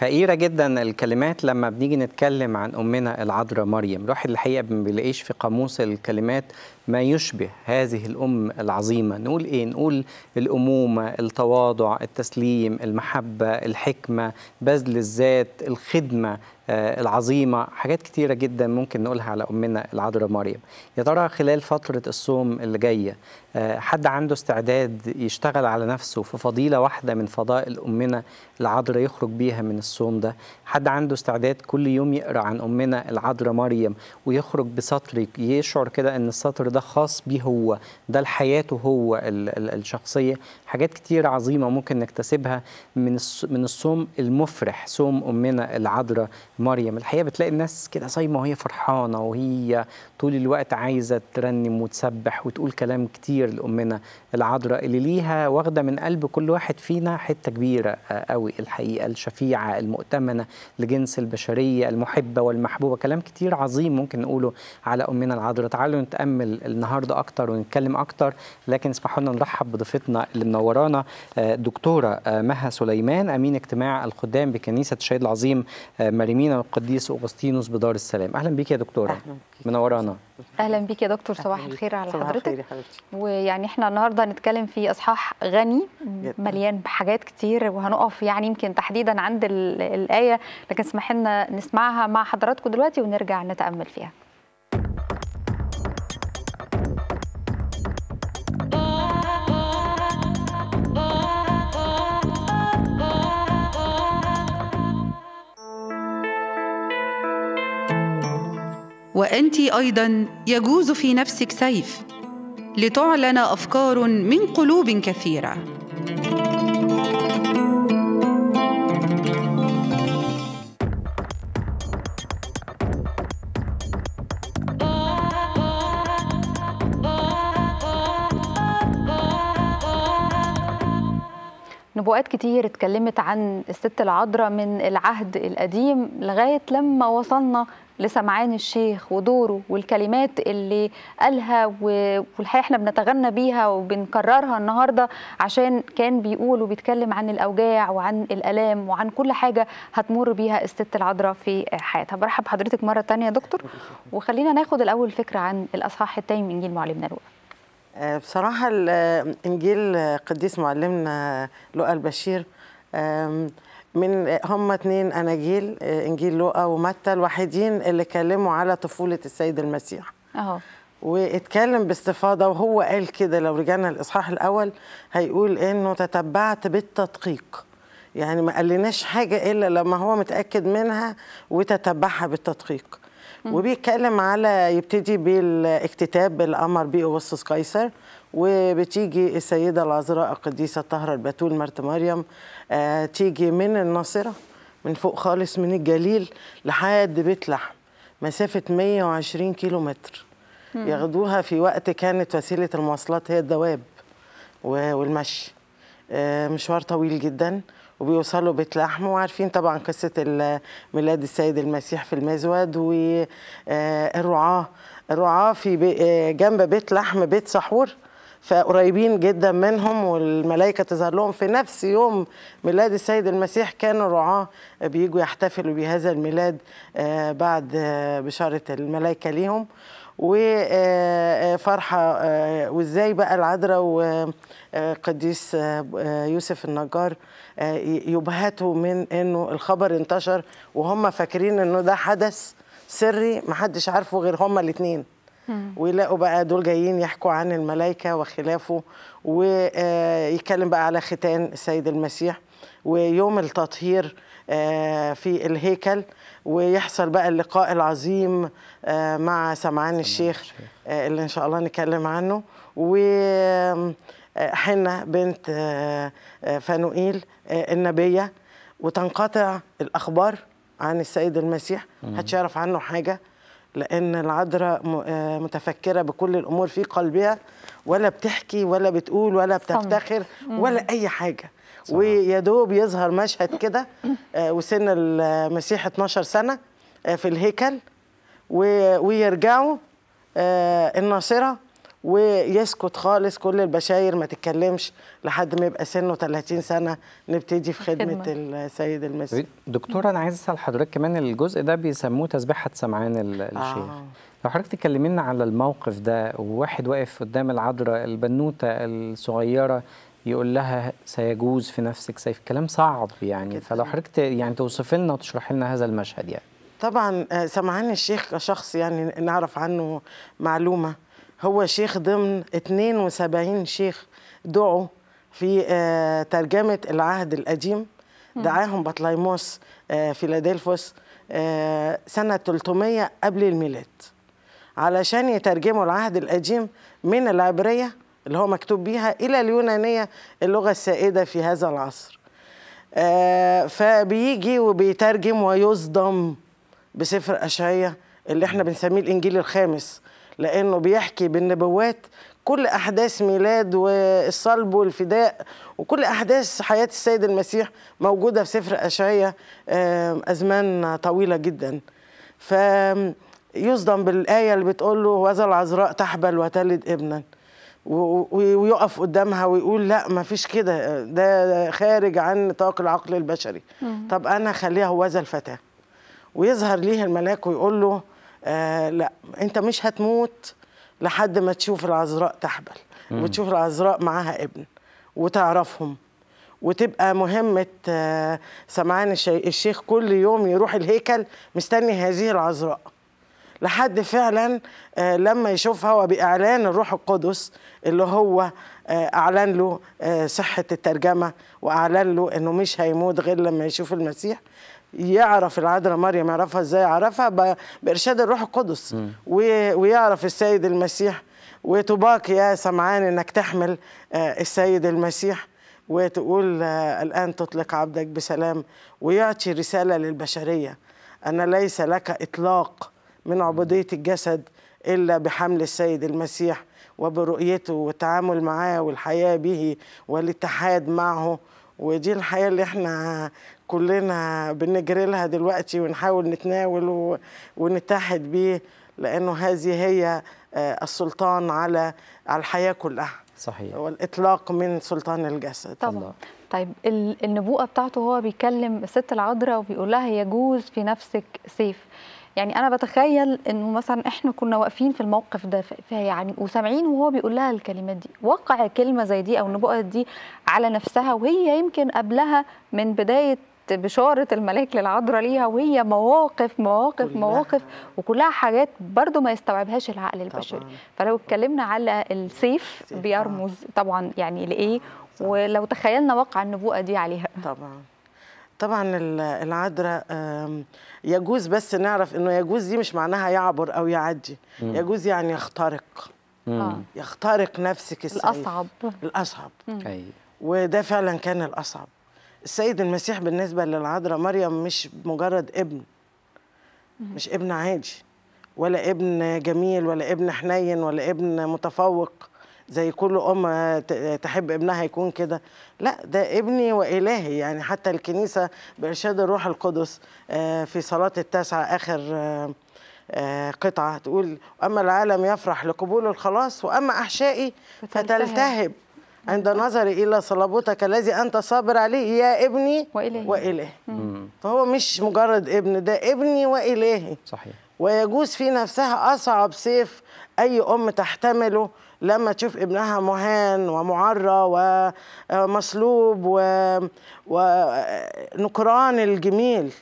فقيره جدا الكلمات لما بنيجي نتكلم عن امنا العذراء مريم الواحد الحقيقه ما بنلاقيش في قاموس الكلمات ما يشبه هذه الام العظيمه نقول ايه نقول الامومه التواضع التسليم المحبه الحكمه بذل الذات الخدمه آه، العظيمه حاجات كتيره جدا ممكن نقولها على امنا العذراء مريم يا ترى خلال فتره الصوم اللي جايه آه، حد عنده استعداد يشتغل على نفسه في فضيله واحده من فضائل امنا العذراء يخرج بيها من الصوم ده حد عنده استعداد كل يوم يقرا عن امنا العذراء مريم ويخرج بسطر يشعر كده ان السطر ده خاص بيه هو ده لحياته هو الشخصيه حاجات كتير عظيمه ممكن نكتسبها من من الصوم المفرح صوم امنا العذراء مريم الحقيقه بتلاقي الناس كده صايمه وهي فرحانه وهي طول الوقت عايزه ترنم وتسبح وتقول كلام كتير لامنا العذراء اللي ليها واخده من قلب كل واحد فينا حته كبيره قوي الحقيقه الشفيعه المؤتمنه لجنس البشريه المحبه والمحبوبه كلام كتير عظيم ممكن نقوله على امنا العذراء تعالوا نتامل النهارده اكتر ونتكلم اكتر لكن اسمحوا لنا نرحب بضيفتنا اللي منورانا آه، دكتوره آه، مها سليمان امين اجتماع الخدام بكنيسه الشهيد العظيم آه، مريمين المسلمين القديس اوغسطينوس بدار السلام أهلا بيك يا دكتورة منورانا أهلا بيك يا دكتور صباح الخير على صباح حضرتك ويعني احنا النهاردة هنتكلم في إصحاح غني مليان بحاجات كتير وهنقف يعني يمكن تحديدا عند الآية لكن اسمح لنا نسمعها مع حضراتكم دلوقتي ونرجع نتأمل فيها وانت ايضا يجوز في نفسك سيف لتعلن افكار من قلوب كثيره نبوءات كتير اتكلمت عن الست العذراء من العهد القديم لغايه لما وصلنا لسمعان الشيخ ودوره والكلمات اللي قالها والحقيقه احنا بنتغنى بيها وبنكررها النهارده عشان كان بيقول وبيتكلم عن الاوجاع وعن الالام وعن كل حاجه هتمر بيها الست العذراء في حياتها برحب بحضرتك مره ثانيه يا دكتور وخلينا ناخد الاول فكره عن الاصحاح التاني من انجيل معلمنا لوقا آه، بصراحة إنجيل قديس معلمنا لؤى البشير من هم اتنين اناجيل آه، انجيل لوقا ومتى الوحيدين اللي كلموا على طفوله السيد المسيح اهو واتكلم باستفاضه وهو قال كده لو رجعنا الاصحاح الاول هيقول انه تتبعت بالتدقيق يعني ما قالناش حاجه الا لما هو متاكد منها وتتبعها بالتدقيق وبيتكلم على يبتدي بالاكتتاب بالامر بيؤوسس قيصر وبتيجي السيدة العذراء القديسة طهرة البتول مرت مريم آه، تيجي من الناصرة من فوق خالص من الجليل لحد بيت لحم مسافة 120 كيلو متر ياخدوها في وقت كانت وسيلة المواصلات هي الدواب والمشي آه، مشوار طويل جدا وبيوصلوا بيت لحم وعارفين طبعا قصة ميلاد السيد المسيح في المزود والرعاة آه، الرعاة في جنب بيت لحم بيت سحور فقريبين جدا منهم والملائكة تظهر لهم في نفس يوم ميلاد السيد المسيح كان الرعاة بيجوا يحتفلوا بهذا الميلاد آه، بعد آه، بشارة الملائكة ليهم وفرحة آه، وازاي بقى العذراء وقديس يوسف النجار يبهتوا من انه الخبر انتشر وهم فاكرين انه ده حدث سري محدش عارفه غير هما الاثنين ويلاقوا بقى دول جايين يحكوا عن الملائكة وخلافه ويتكلم بقى على ختان السيد المسيح ويوم التطهير آه، في الهيكل ويحصل بقى اللقاء العظيم آه، مع سمعان الشيخ آه، اللي ان شاء الله نتكلم عنه و حنة بنت فانوئيل النبية وتنقطع الأخبار عن السيد المسيح محدش يعرف عنه حاجة لأن العذراء آه، متفكرة بكل الأمور في قلبها ولا بتحكي ولا بتقول ولا بتفتخر ولا أي حاجة ويا دوب يظهر مشهد كده آه، وسن المسيح 12 سنة آه، في الهيكل ويرجعوا الناصرة ويسكت خالص كل البشاير ما تتكلمش لحد ما يبقى سنه 30 سنه نبتدي في خدمه خدمة. السيد المسيح طيب، دكتوره انا عايز اسال حضرتك كمان الجزء ده بيسموه تسبيحه سمعان آه. الشيخ آه. لو حضرتك تكلمينا على الموقف ده وواحد واقف قدام العذراء البنوته الصغيره يقول لها سيجوز في نفسك سيف كلام صعب يعني كده. فلو حضرتك يعني توصفي لنا وتشرحي لنا هذا المشهد يعني طبعا آه، سمعان الشيخ كشخص يعني نعرف عنه معلومه هو شيخ ضمن 72 شيخ دعوا في آه، ترجمة العهد القديم دعاهم بطليموس آه، فيلادلفوس آه، سنة 300 قبل الميلاد علشان يترجموا العهد القديم من العبرية اللي هو مكتوب بيها إلى اليونانية اللغة السائدة في هذا العصر فبيجي وبيترجم ويصدم بسفر أشعية اللي احنا بنسميه الإنجيل الخامس لأنه بيحكي بالنبوات كل أحداث ميلاد والصلب والفداء وكل أحداث حياة السيد المسيح موجودة في سفر اشعياء أزمان طويلة جدا فيصدم بالآية اللي بتقول له وذا العذراء تحبل وتلد ابنا ويقف قدامها ويقول لا ما فيش كده ده خارج عن نطاق العقل البشري طب أنا خليها هوذا الفتاة ويظهر ليه الملاك ويقول له آه لا انت مش هتموت لحد ما تشوف العذراء تحبل مم. وتشوف العذراء معاها ابن وتعرفهم وتبقى مهمة آه، سمعان الشيخ كل يوم يروح الهيكل مستني هذه العذراء لحد فعلا آه، لما يشوفها وبإعلان الروح القدس اللي هو آه، أعلن له صحة الترجمة وأعلن له أنه مش هيموت غير لما يشوف المسيح يعرف العذراء مريم يعرفها ازاي عرفها بارشاد الروح القدس ويعرف السيد المسيح وتباك يا سمعان انك تحمل آه، السيد المسيح وتقول آه، الان تطلق عبدك بسلام ويعطي رساله للبشريه ان ليس لك اطلاق من عبوديه الجسد الا بحمل السيد المسيح وبرؤيته والتعامل معاه والحياه به والاتحاد معه ودي الحياة اللي احنا كلنا بنجري لها دلوقتي ونحاول نتناول ونتحد بيه لأنه هذه هي آه، السلطان على الحياة كلها صحيح والإطلاق من سلطان الجسد طبعا طيب النبوءة بتاعته هو بيكلم الست العذراء وبيقول لها يجوز في نفسك سيف يعني انا بتخيل انه مثلا احنا كنا واقفين في الموقف ده فيعني وسامعين وهو بيقول لها الكلمات دي وقع كلمه زي دي او النبوءه دي على نفسها وهي يمكن قبلها من بدايه بشارة الملاك للعذراء ليها وهي مواقف مواقف كلها. مواقف وكلها حاجات برضو ما يستوعبهاش العقل البشري فلو اتكلمنا على السيف بيرمز آه. طبعا يعني لإيه ولو تخيلنا وقع النبوءة دي عليها طبعا طبعا العذراء يجوز بس نعرف انه يجوز دي مش معناها يعبر او يعدي يجوز يعني يخترق آه. يخترق نفسك السيف الاصعب الاصعب أيوة. وده فعلا كان الاصعب السيد المسيح بالنسبه للعذراء مريم مش مجرد ابن مش ابن عادي ولا ابن جميل ولا ابن حنين ولا ابن متفوق زي كل أم تحب ابنها يكون كده لا ده ابني وإلهي يعني حتى الكنيسة بإرشاد الروح القدس آه، في صلاة التاسعة آخر آه، آه، قطعة تقول أما العالم يفرح لقبول الخلاص وأما أحشائي فتلتهب عند نظري إلى صلابتك الذي أنت صابر عليه يا ابني وإلهي, وإلهي. فهو مش مجرد ابن ده ابني وإلهي صحيح ويجوز في نفسها أصعب سيف أي أم تحتمله لما تشوف ابنها مهان ومعرى ومصلوب آه، ونكران آه، الجميل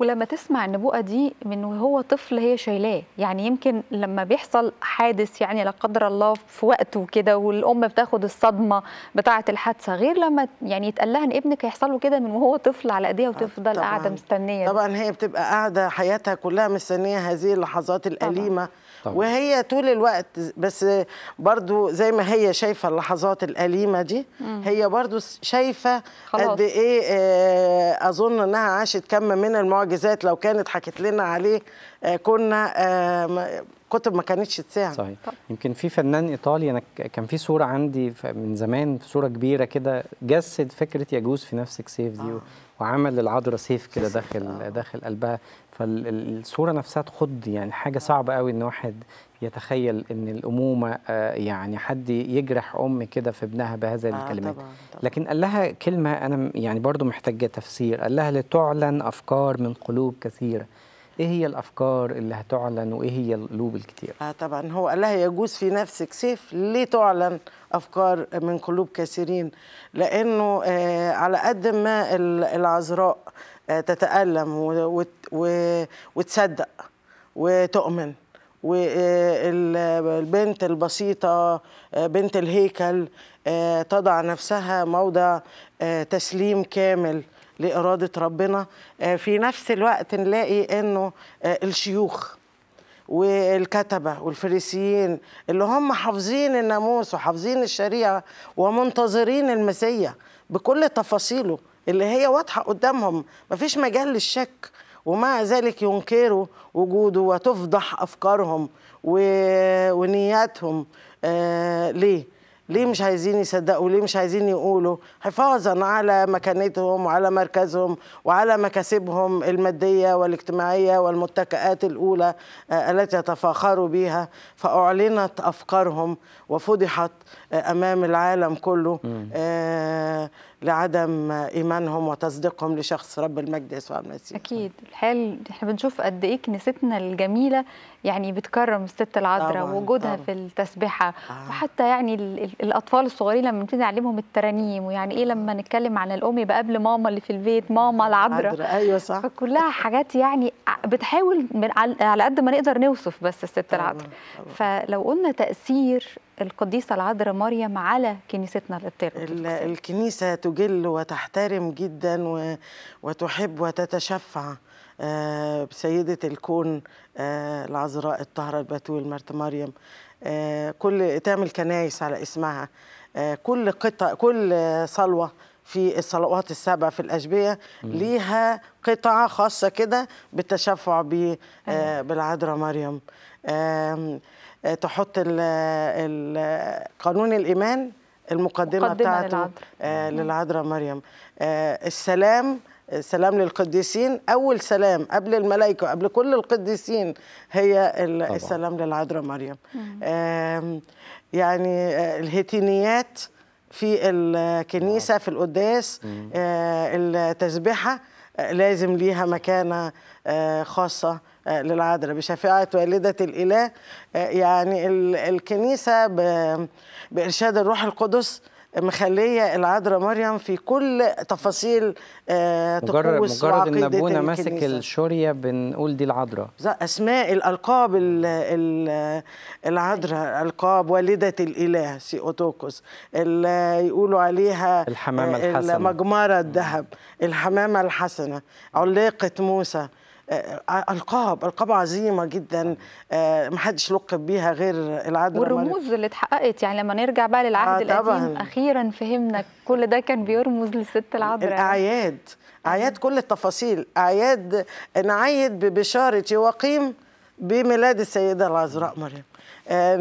ولما تسمع النبوءه دي من وهو طفل هي شايلاه يعني يمكن لما بيحصل حادث يعني لا قدر الله في وقته كده والام بتاخد الصدمه بتاعه الحادثه غير لما يعني يتقال لها ان ابنك هيحصل له كده من وهو طفل على ايديها وتفضل قاعده مستنيه طبعا هي بتبقى قاعده حياتها كلها مستنيه هذه اللحظات الاليمه طبعا. وهي طول الوقت بس برضو زي ما هي شايفه اللحظات الاليمه دي هي برضو شايفه قد ايه آه، اظن انها عاشت كم من المعجزات لو كانت حكت لنا عليه آه، كنا آه، كتب ما كانتش تساعد صحيح طب. يمكن في فنان ايطالي انا كان في صوره عندي من زمان صوره كبيره كده جسد فكره يجوز في نفسك سيف دي آه. وعمل العذراء سيف كده داخل آه. داخل قلبها فالصورة نفسها تخض يعني حاجة صعبة قوي إن واحد يتخيل إن الأمومة آه، يعني حد يجرح أم كده في ابنها بهذه آه الكلمات طبعًا طبعًا. لكن قال لها كلمة أنا يعني برضو محتاجة تفسير قال لها لتعلن أفكار من قلوب كثيرة ايه هي الافكار اللي هتعلن وايه هي القلوب الكتير اه طبعا هو قال لها يجوز في نفسك سيف ليه تعلن افكار من قلوب كثيرين لانه آه على قد ما العذراء آه، تتألم وتصدق وتؤمن والبنت البسيطة آه، بنت الهيكل آه، تضع نفسها موضع تسليم كامل لإرادة ربنا في نفس الوقت نلاقي أنه الشيوخ والكتبة والفريسيين اللي هم حافظين الناموس وحافظين الشريعة ومنتظرين المسيح بكل تفاصيله اللي هي واضحه قدامهم مفيش مجال للشك ومع ذلك ينكروا وجوده وتفضح افكارهم و... ونياتهم آه ليه؟ ليه مش عايزين يصدقوا ليه مش عايزين يقولوا حفاظا على مكانتهم وعلى مركزهم وعلى مكاسبهم المادية والاجتماعية والمتكئات الأولى آه، التي يتفاخروا بها فأعلنت أفكارهم وفضحت آه، أمام العالم كله لعدم ايمانهم وتصديقهم لشخص رب المجد يسوع المسيح اكيد الحال احنا بنشوف قد ايه كنيستنا الجميله يعني بتكرم الست العذراء وجودها طبعا. في التسبحه آه. وحتى يعني الاطفال الصغيرين لما نبتدي نعلمهم الترانيم ويعني ايه لما نتكلم عن الام يبقى قبل ماما اللي في البيت ماما العذراء ايوه صح فكلها حاجات يعني بتحاول على قد ما نقدر نوصف بس الست العذراء فلو قلنا تاثير القديسة العذراء مريم على كنيستنا الأبطال الكنيسة تجل وتحترم جدا وتحب وتتشفع آه، بسيدة الكون آه، العذراء الطاهرة البتول مرت مريم آه، كل تعمل كنايس على اسمها كل قطع كل صلوة في الصلوات السبع في الأشبية ليها قطعة خاصة كده بالتشفع أيوة. بالعذراء مريم تحط ال ال قانون الايمان المقدمه, مقدمة بتاعته للعذراء آه، مريم آه، السلام سلام للقديسين اول سلام قبل الملائكه قبل كل القديسين هي السلام للعذراء مريم يعني آه، الهتينيات في الكنيسه نعم. في القداس التسبيحه لازم ليها مكانة آه، خاصة آه، للعذراء بشفاعة والدة الإله آه، يعني الكنيسة بإرشاد الروح القدس مخليه العذراء مريم في كل تفاصيل آه تقوس مجرد ان ابونا ماسك الشوريه بنقول دي العذراء اسماء الالقاب العذراء القاب والده الاله سي اللي يقولوا عليها الحمامه آه، الحسنه مجمره الذهب الحمامه الحسنه علاقه موسى آه، آه، القاب القاب عظيمه جدا آه، ما حدش لقب بيها غير العدل والرموز اللي اتحققت يعني لما نرجع بقى للعهد آه القديم اخيرا فهمنا كل ده كان بيرمز للست العذراء الاعياد اعياد كل التفاصيل اعياد نعيد ببشاره يواقيم بميلاد السيده العذراء مريم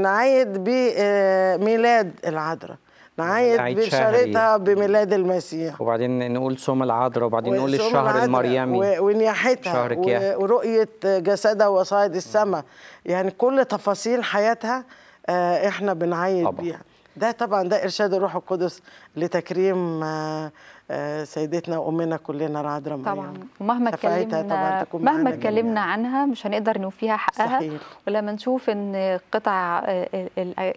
نعيد بميلاد العذراء معاية يعني بشارتها بميلاد المسيح وبعدين نقول صوم العذراء وبعدين نقول الشهر المريمي ونياحتها ورؤية جسدها وصاعد السماء يعني كل تفاصيل حياتها آه، احنا بنعيد بيها ده طبعا ده ارشاد الروح القدس لتكريم آه، آه، سيدتنا وامنا كلنا رعد رمضان طبعا ومهما اتكلمنا مهما اتكلمنا عنها مش هنقدر نوفيها حقها صحيح. ولما نشوف ان قطع آه،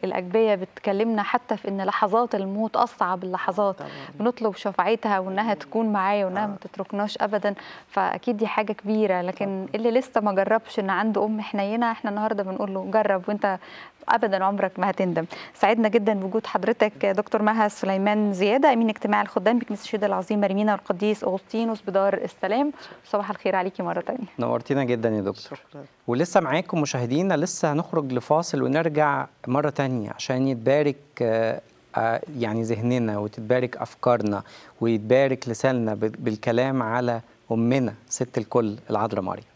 الاجبيه بتكلمنا حتى في ان لحظات الموت اصعب اللحظات طبعا. بنطلب شفاعتها وانها تكون معايا وانها آه. ما تتركناش ابدا فاكيد دي حاجه كبيره لكن طبعا. اللي لسه ما جربش ان عنده ام حنينه احنا النهارده بنقول له جرب وانت ابدا عمرك ما هتندم سعدنا جدا بوجود حضرتك دكتور مها سليمان زياده امين اجتماع الخدام بكنيسه الشهيد العظيم مريمينا والقديس اغسطينوس بدار السلام صباح الخير عليكي مره ثانيه نورتينا جدا يا دكتور شكرا. ولسه معاكم مشاهدينا لسه هنخرج لفاصل ونرجع مره ثانيه عشان يتبارك آه، آه، يعني ذهننا وتتبارك افكارنا ويتبارك لساننا بالكلام على امنا ست الكل العذراء مريم